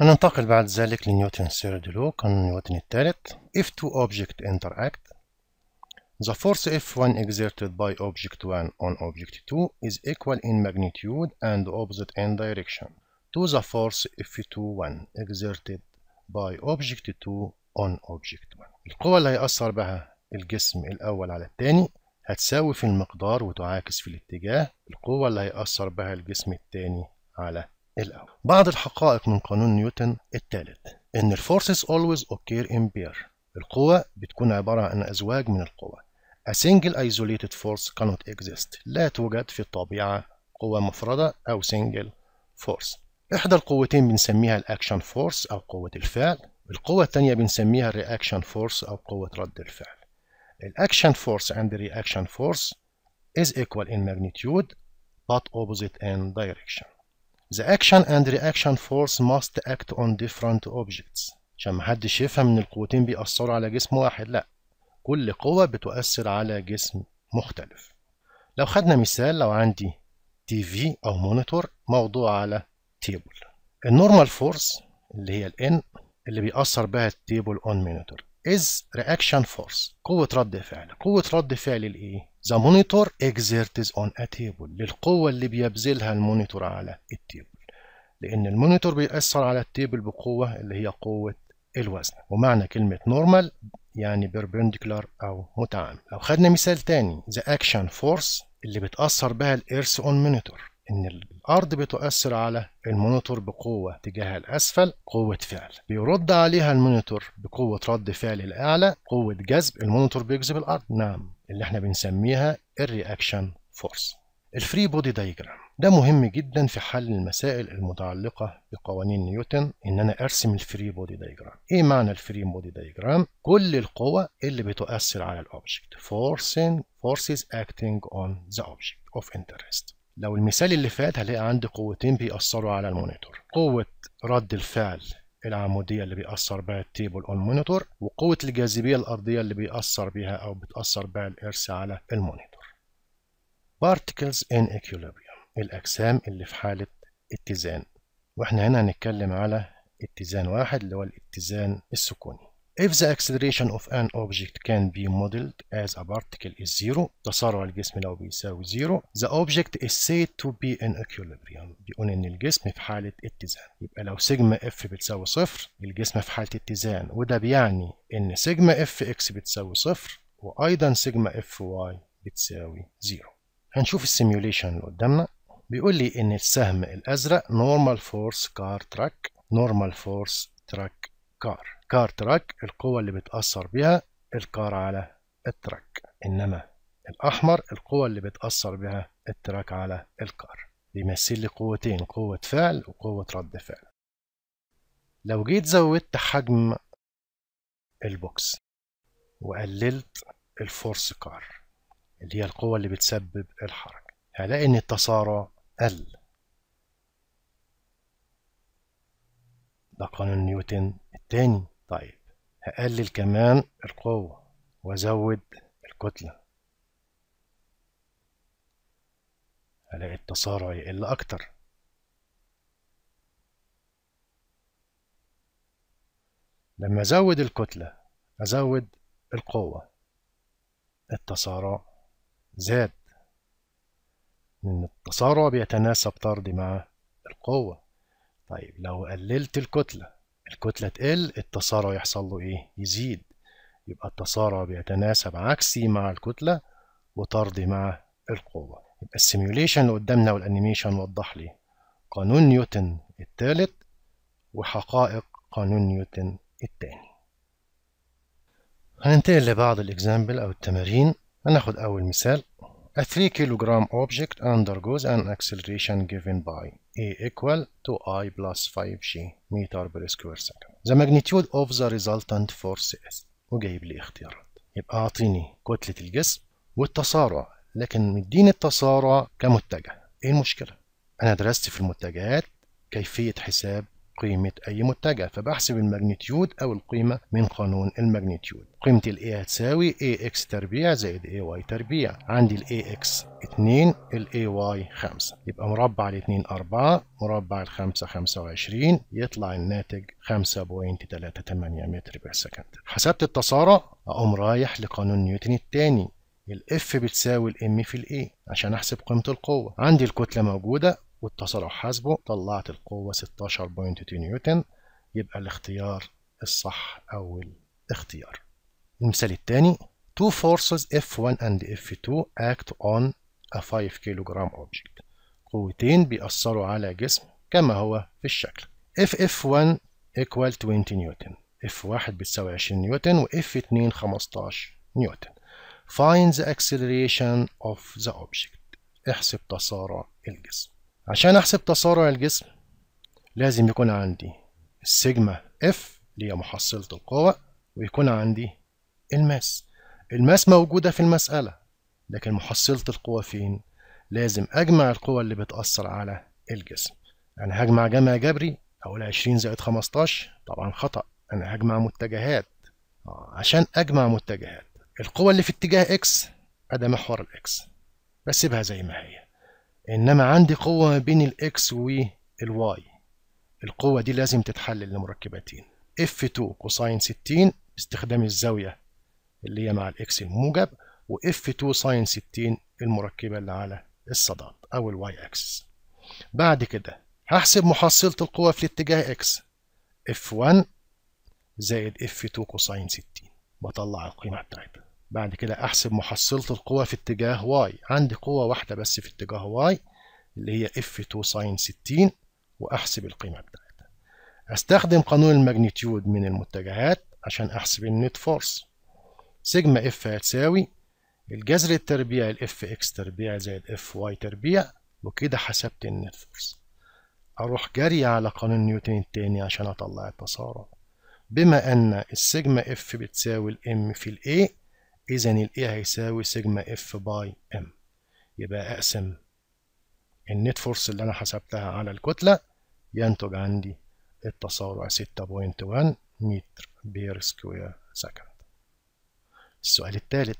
ننتقل بعد ذلك لنيوتن سيرد لو قانون نيوتن الثالث if two objects interact the force F1 exerted by object 1 on object 2 is equal in magnitude and opposite in direction to the force F21 exerted by object 2 on object 1 القوة اللي هيأثر بها الجسم الأول على التاني هتساوي في المقدار وتعاكس في الاتجاه القوة اللي هيأثر بها الجسم التاني على الأول بعض الحقائق من قانون نيوتن الثالث إن الفورسز always occur in pair القوة بتكون عبارة عن أزواج من القوى A single isolated force cannot exist لا توجد في الطبيعة قوة مفردة أو single force إحدى القوتين بنسميها الأكشن فورس أو قوة الفعل القوة الثانية بنسميها الرياكشن فورس أو قوة رد الفعل الأكشن فورس and the reaction force is equal in magnitude but opposite in direction The action and reaction force must act on different objects عشان محدش يفهم ان القوتين بيأثروا على جسم واحد لا كل قوة بتؤثر على جسم مختلف لو خدنا مثال لو عندي تي في أو مونيتور موضوع على تيبل النورمال فورس اللي هي الـ N اللي بيأثر بها التيبل اون مونيتور is reaction force قوة رد فعل قوة رد فعل الايه the monitor exerts on a table للقوة اللي بيبذلها المونيتور على التيبل لان المونيتور بيأثر على التيبل بقوة اللي هي قوة الوزن ومعنى كلمة normal يعني perpendicular او متعامل لو خدنا مثال تاني the action force اللي بتأثر بها الإرث on monitor إن الأرض بتؤثر على المونيتور بقوة تجاه الأسفل قوة فعل بيرد عليها المونيتور بقوة رد فعل الأعلى قوة جذب المونيتور بيجذب الأرض نعم اللي احنا بنسميها الرياكشن فورس الفري بودي دايجرام ده مهم جدا في حل المسائل المتعلقة بقوانين نيوتن إن أنا أرسم الفري بودي دايجرام إيه معنى الفري بودي دايجرام؟ كل القوى اللي بتؤثر على الأوبجكت forcing forces acting on the object of interest لو المثال اللي فات هلاقي عندي قوتين بيأثروا على المونيتور قوة رد الفعل العمودية اللي بيأثر بها التيبل اون مونيتور وقوة الجاذبية الأرضية اللي بيأثر بها أو بتأثر بها الإرث على المونيتور Particles in equilibrium الأجسام اللي في حالة اتزان واحنا هنا هنتكلم على اتزان واحد اللي هو الاتزان السكوني If the acceleration of an object can be modeled as a particle is zero تسارع الجسم لو بيساوي zero the object is said to be in equilibrium بيقول إن الجسم في حالة اتزان يبقى لو سيجما اف بتساوي صفر الجسم في حالة اتزان وده بيعني إن سيجما اف اكس بتساوي صفر وأيضا سيجما اف واي بتساوي زيرو هنشوف السيميوليشن اللي قدامنا بيقول لي إن السهم الأزرق normal force car track normal force track كار كار تراك القوة اللي بتأثر بها الكار على التراك إنما الأحمر القوة اللي بتأثر بها التراك على الكار بيمثل لي قوتين قوة فعل وقوة رد فعل لو جيت زودت حجم البوكس وقللت الفورس كار اللي هي القوة اللي بتسبب الحركة هلاقي إن التسارع قل ده قانون نيوتن التاني طيب هقلل كمان القوة وازود الكتلة هلاقي التسارع يقل أكتر لما أزود الكتلة أزود القوة التسارع زاد لأن التسارع بيتناسب طردي مع القوة طيب لو قللت الكتلة الكتلة تقل التسارع يحصل له إيه؟ يزيد يبقى التسارع بيتناسب عكسي مع الكتلة وطردي مع القوة يبقى السيميوليشن اللي قدامنا والأنيميشن وضح لي قانون نيوتن الثالث وحقائق قانون نيوتن الثاني هننتقل لبعض الإكزامبل أو التمارين هناخد أول مثال A 3 kilogram object undergoes an acceleration given by A equal to I plus 5G meter per square second. The magnitude of the resultant force is وجايب لي اختيارات. يبقى أعطيني كتلة الجسم والتسارع لكن مديني التسارع كمتجه. إيه المشكلة؟ أنا درست في المتجهات كيفية حساب قيمة أي متجه فبحسب الماجنتيود أو القيمة من قانون الماجنتيود قيمة الـ A هتساوي AX تربيع زائد AY تربيع عندي الـ AX 2 الـ AY 5 يبقى مربع الـ 2 4 مربع الـ 5 25 يطلع الناتج 5.38 متر بير سكند حسبت التسارع أقوم رايح لقانون نيوتن الثاني الاف بتساوي الام في الاي عشان احسب قيمه القوه عندي الكتله موجوده والتسارع حاسبه طلعت القوة 16.2 نيوتن يبقى الاختيار الصح أو الاختيار المثال الثاني two forces F1 and F2 act on a 5 kilogram object قوتين بيأثروا على جسم كما هو في الشكل FF1 equal 20 نيوتن F1 بتساوي 20 نيوتن و F2 15 نيوتن find the acceleration of the object احسب تسارع الجسم عشان أحسب تسارع الجسم لازم يكون عندي السيجما اف اللي هي محصلة القوة ويكون عندي الماس الماس موجودة في المسألة لكن محصلة القوة فين؟ لازم أجمع القوة اللي بتأثر على الجسم أنا هجمع جمع جبري أقول 20 زائد 15 طبعا خطأ أنا هجمع متجهات آه، عشان أجمع متجهات القوة اللي في اتجاه إكس أدا محور الإكس بسيبها زي ما هي انما عندي قوة ما بين الاكس والواي القوة دي لازم تتحلل لمركبتين F2 كوساين 60 باستخدام الزاوية اللي هي مع الاكس الموجب و F2 ساين 60 المركبة اللي على الصداد او الواي اكسس بعد كده هحسب محصلة القوة في الاتجاه اكس F1 زائد F2 كوساين 60 بطلع القيمة بتاعتها بعد كده احسب محصلة القوى في اتجاه واي عندي قوة واحدة بس في اتجاه واي اللي هي F2 ساين 60 واحسب القيمة بتاعتها استخدم قانون الماجنيتيود من المتجهات عشان احسب النت فورس سيجما اف هتساوي الجذر التربيع الاف اكس تربيع زائد اف واي تربيع وكده حسبت النت فورس اروح جري على قانون نيوتن التاني عشان اطلع التسارع بما ان السيجما اف بتساوي الام في الاي إذا الـ A هيساوي سيجما F باي M يبقى أقسم النت فورس اللي أنا حسبتها على الكتلة ينتج عندي التسارع 6.1 متر بير سكوير سكند السؤال الثالث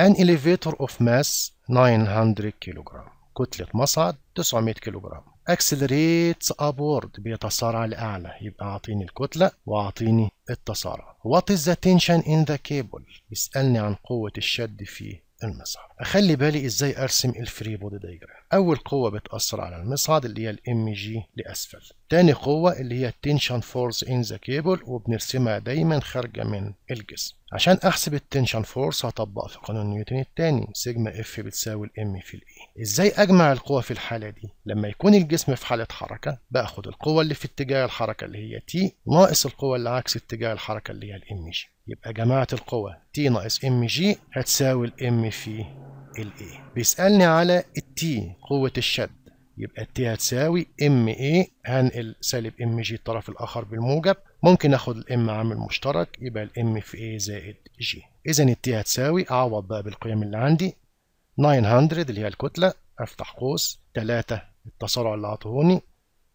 an elevator of mass 900 كيلوغرام كتلة مصعد 900 كيلوغرام accelerates upward بيتسارع لأعلى يبقى أعطيني الكتلة وأعطيني التسارع what is the tension in the cable يسألني عن قوة الشد في المصعب اخلي بالي ازاي ارسم الفري بودي دايجرام اول قوه بتاثر على المصعد اللي هي الام جي لاسفل تاني قوه اللي هي التنشن فورس ان ذا كيبل وبنرسمها دايما خارجه من الجسم عشان احسب التنشن فورس هطبق في قانون نيوتن الثاني سيجما اف بتساوي الام في الاي ازاي اجمع القوه في الحاله دي لما يكون الجسم في حاله حركه باخد القوه اللي في اتجاه الحركه اللي هي تي ناقص القوه اللي عكس اتجاه الحركه اللي هي الام جي يبقى جماعه القوه تي ناقص ام جي هتساوي الام في ال A بيسالني على ال T قوه الشد يبقى T هتساوي ام اي هنقل سالب ام جي الطرف الاخر بالموجب ممكن اخد الام عامل مشترك يبقى الام في اي زائد جي اذا ال T هتساوي اعوض بقى بالقيم اللي عندي 900 اللي هي الكتله افتح قوس 3 التسارع اللي عطهوني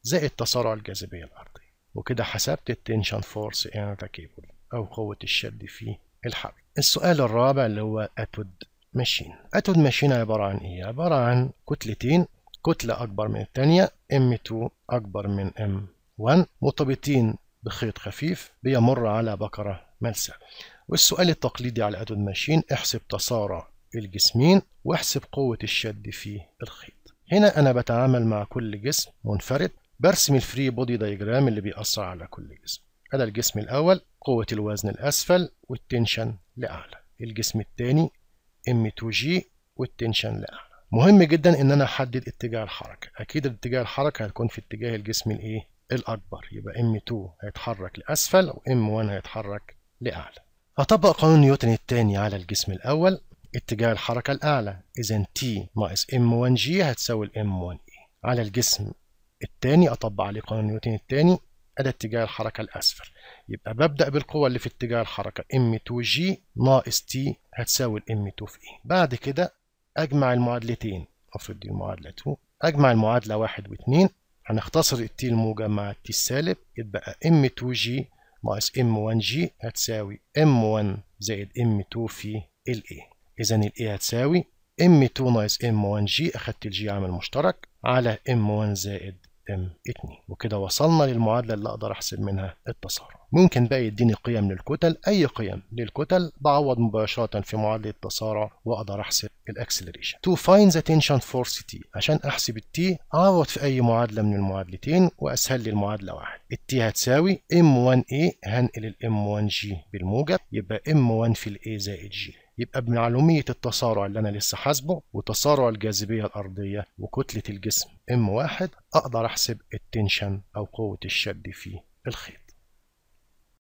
زائد تسارع الجاذبيه الارضيه وكده حسبت التنشن فورس ان كيبل او قوه الشد في الحبل السؤال الرابع اللي هو اتود ماشين اتود ماشين عبارة عن ايه عبارة عن كتلتين كتلة اكبر من الثانيه ام M2 اكبر من ام 1 مرتبطين بخيط خفيف بيمر على بكرة ملساء والسؤال التقليدي على اتود ماشين احسب تسارع الجسمين واحسب قوة الشد في الخيط هنا انا بتعامل مع كل جسم منفرد برسم الفري بودي دايجرام اللي بيأثر على كل جسم هذا الجسم الأول قوة الوزن الأسفل والتنشن لأعلى الجسم الثاني ام 2 جي والتنشن لا مهم جدا ان انا احدد اتجاه الحركه اكيد اتجاه الحركه هتكون في اتجاه الجسم الايه الاكبر يبقى ام 2 هيتحرك لاسفل وام 1 هيتحرك لاعلى اطبق قانون نيوتن الثاني على الجسم الاول اتجاه الحركه الاعلى اذا T ناقص ام 1 جي هتساوي ام 1 اي e. على الجسم الثاني اطبق عليه قانون نيوتن الثاني على اتجاه الحركة الأسفل يبقى ببدأ بالقوة اللي في اتجاه الحركة M2G ناقص T هتساوي ال M2 في E بعد كده أجمع المعادلتين أفرض دي المعادلة 2 أجمع المعادلة 1 و2 هنختصر T الموجة مع T السالب يتبقى M2G ناقص M1G هتساوي M1 زائد M2 في ال A إذا ال A هتساوي M2 ناقص M1G أخدت الجي عامل مشترك على M1 زائد ام 2 وكده وصلنا للمعادلة اللي أقدر أحسب منها التسارع ممكن بقى يديني قيم للكتل أي قيم للكتل بعوض مباشرة في معادلة التسارع وأقدر أحسب الاكسلريشن تو فايند ذا تنشن فورس تي عشان أحسب التي أعوض في أي معادلة من المعادلتين وأسهل لي المعادلة واحد التي هتساوي M1A هنقل الام M1G بالموجب يبقى M1 في الاي A زائد جي يبقى بمعلومية التسارع اللي أنا لسه حاسبه وتسارع الجاذبية الأرضية وكتلة الجسم M1 أقدر أحسب التنشن أو قوة الشد في الخيط